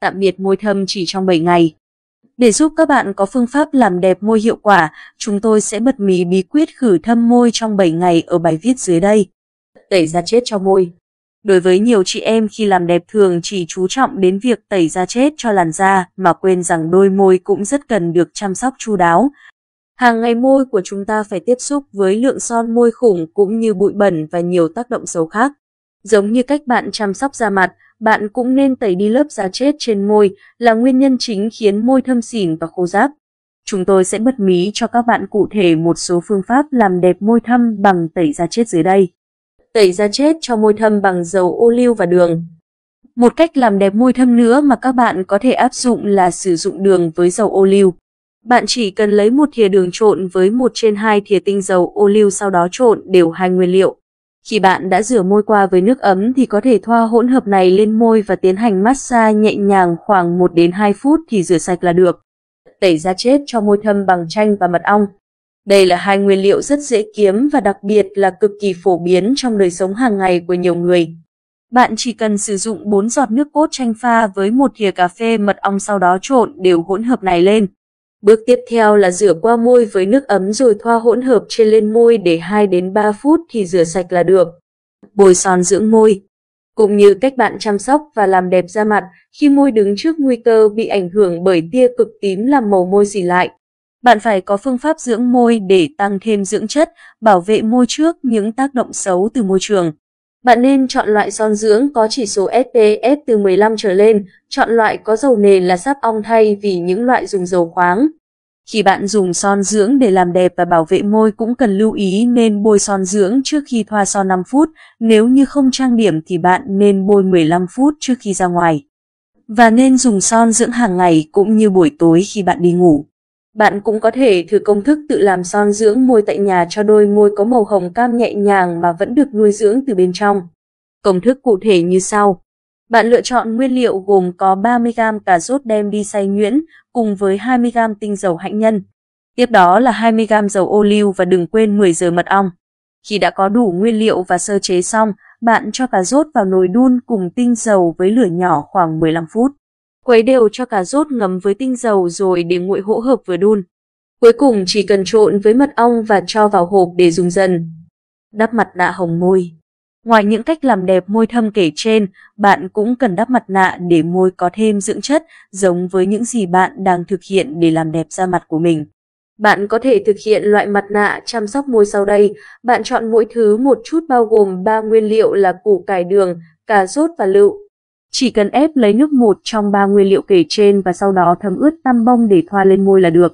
tạm biệt môi thâm chỉ trong 7 ngày. Để giúp các bạn có phương pháp làm đẹp môi hiệu quả, chúng tôi sẽ bật mí bí quyết khử thâm môi trong 7 ngày ở bài viết dưới đây. Tẩy da chết cho môi Đối với nhiều chị em khi làm đẹp thường chỉ chú trọng đến việc tẩy da chết cho làn da mà quên rằng đôi môi cũng rất cần được chăm sóc chu đáo. Hàng ngày môi của chúng ta phải tiếp xúc với lượng son môi khủng cũng như bụi bẩn và nhiều tác động xấu khác. Giống như cách bạn chăm sóc da mặt, bạn cũng nên tẩy đi lớp da chết trên môi là nguyên nhân chính khiến môi thâm xỉn và khô ráp. Chúng tôi sẽ bật mí cho các bạn cụ thể một số phương pháp làm đẹp môi thâm bằng tẩy da chết dưới đây. Tẩy da chết cho môi thâm bằng dầu ô liu và đường. Một cách làm đẹp môi thâm nữa mà các bạn có thể áp dụng là sử dụng đường với dầu ô liu. Bạn chỉ cần lấy một thìa đường trộn với 1 trên 2 thìa tinh dầu ô liu sau đó trộn đều hai nguyên liệu. Khi bạn đã rửa môi qua với nước ấm thì có thể thoa hỗn hợp này lên môi và tiến hành massage nhẹ nhàng khoảng 1 đến 2 phút thì rửa sạch là được. Tẩy da chết cho môi thâm bằng chanh và mật ong. Đây là hai nguyên liệu rất dễ kiếm và đặc biệt là cực kỳ phổ biến trong đời sống hàng ngày của nhiều người. Bạn chỉ cần sử dụng 4 giọt nước cốt chanh pha với một thìa cà phê mật ong sau đó trộn đều hỗn hợp này lên. Bước tiếp theo là rửa qua môi với nước ấm rồi thoa hỗn hợp trên lên môi để 2 đến 3 phút thì rửa sạch là được. Bôi son dưỡng môi Cũng như cách bạn chăm sóc và làm đẹp da mặt khi môi đứng trước nguy cơ bị ảnh hưởng bởi tia cực tím làm màu môi gì lại. Bạn phải có phương pháp dưỡng môi để tăng thêm dưỡng chất, bảo vệ môi trước những tác động xấu từ môi trường. Bạn nên chọn loại son dưỡng có chỉ số SPF từ 15 trở lên, chọn loại có dầu nền là sáp ong thay vì những loại dùng dầu khoáng. Khi bạn dùng son dưỡng để làm đẹp và bảo vệ môi cũng cần lưu ý nên bôi son dưỡng trước khi thoa son 5 phút, nếu như không trang điểm thì bạn nên bôi 15 phút trước khi ra ngoài. Và nên dùng son dưỡng hàng ngày cũng như buổi tối khi bạn đi ngủ. Bạn cũng có thể thử công thức tự làm son dưỡng môi tại nhà cho đôi môi có màu hồng cam nhẹ nhàng mà vẫn được nuôi dưỡng từ bên trong. Công thức cụ thể như sau. Bạn lựa chọn nguyên liệu gồm có 30g cà rốt đem đi xay nhuyễn cùng với 20g tinh dầu hạnh nhân. Tiếp đó là 20g dầu ô liu và đừng quên 10 giờ mật ong. Khi đã có đủ nguyên liệu và sơ chế xong, bạn cho cà rốt vào nồi đun cùng tinh dầu với lửa nhỏ khoảng 15 phút quấy đều cho cà rốt ngấm với tinh dầu rồi để nguội hỗ hợp vừa đun. Cuối cùng chỉ cần trộn với mật ong và cho vào hộp để dùng dần. Đắp mặt nạ hồng môi Ngoài những cách làm đẹp môi thâm kể trên, bạn cũng cần đắp mặt nạ để môi có thêm dưỡng chất giống với những gì bạn đang thực hiện để làm đẹp da mặt của mình. Bạn có thể thực hiện loại mặt nạ chăm sóc môi sau đây. Bạn chọn mỗi thứ một chút bao gồm 3 nguyên liệu là củ cải đường, cà rốt và lựu. Chỉ cần ép lấy nước một trong ba nguyên liệu kể trên và sau đó thấm ướt tăm bông để thoa lên môi là được.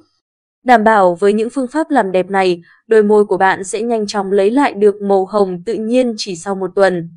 Đảm bảo với những phương pháp làm đẹp này, đôi môi của bạn sẽ nhanh chóng lấy lại được màu hồng tự nhiên chỉ sau một tuần.